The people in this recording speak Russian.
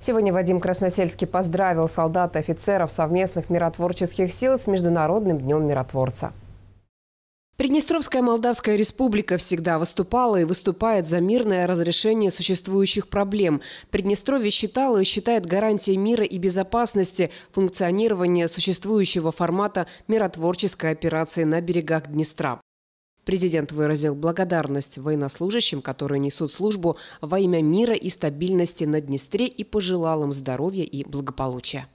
Сегодня Вадим Красносельский поздравил солдат и офицеров совместных миротворческих сил с Международным днем миротворца. Приднестровская Молдавская республика всегда выступала и выступает за мирное разрешение существующих проблем. Приднестровье считало и считает гарантией мира и безопасности функционирование существующего формата миротворческой операции на берегах Днестра. Президент выразил благодарность военнослужащим, которые несут службу во имя мира и стабильности на Днестре и пожелал им здоровья и благополучия.